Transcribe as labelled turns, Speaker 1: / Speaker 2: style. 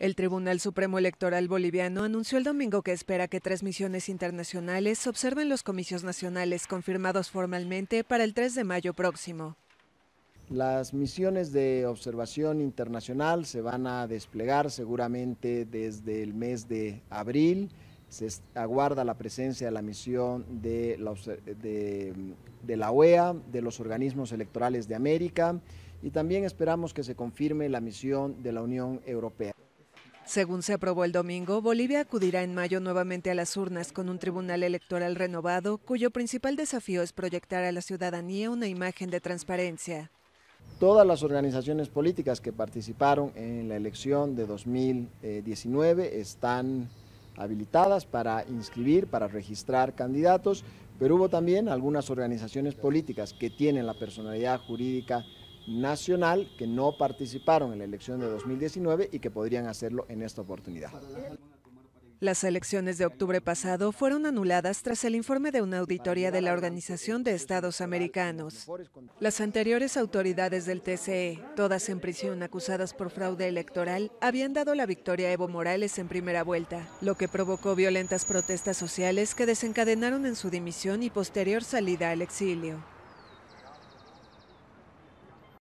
Speaker 1: El Tribunal Supremo Electoral Boliviano anunció el domingo que espera que tres misiones internacionales observen los comicios nacionales confirmados formalmente para el 3 de mayo próximo.
Speaker 2: Las misiones de observación internacional se van a desplegar seguramente desde el mes de abril. Se aguarda la presencia de la misión de la, de la OEA, de los organismos electorales de América y también esperamos que se confirme la misión de la Unión Europea. Según se aprobó el domingo,
Speaker 1: Bolivia acudirá en mayo nuevamente a las urnas con un tribunal electoral renovado, cuyo principal desafío es proyectar a la ciudadanía una imagen de transparencia.
Speaker 2: Todas las organizaciones políticas que participaron en la elección de 2019 están habilitadas para inscribir, para registrar candidatos, pero hubo también algunas organizaciones políticas que tienen la personalidad jurídica nacional que no participaron en la elección de 2019 y que podrían hacerlo en esta oportunidad.
Speaker 1: Las elecciones de octubre pasado fueron anuladas tras el informe de una auditoría de la Organización de Estados Americanos. Las anteriores autoridades del TCE, todas en prisión acusadas por fraude electoral, habían dado la victoria a Evo Morales en primera vuelta, lo que provocó violentas protestas sociales que desencadenaron en su dimisión y posterior salida al exilio.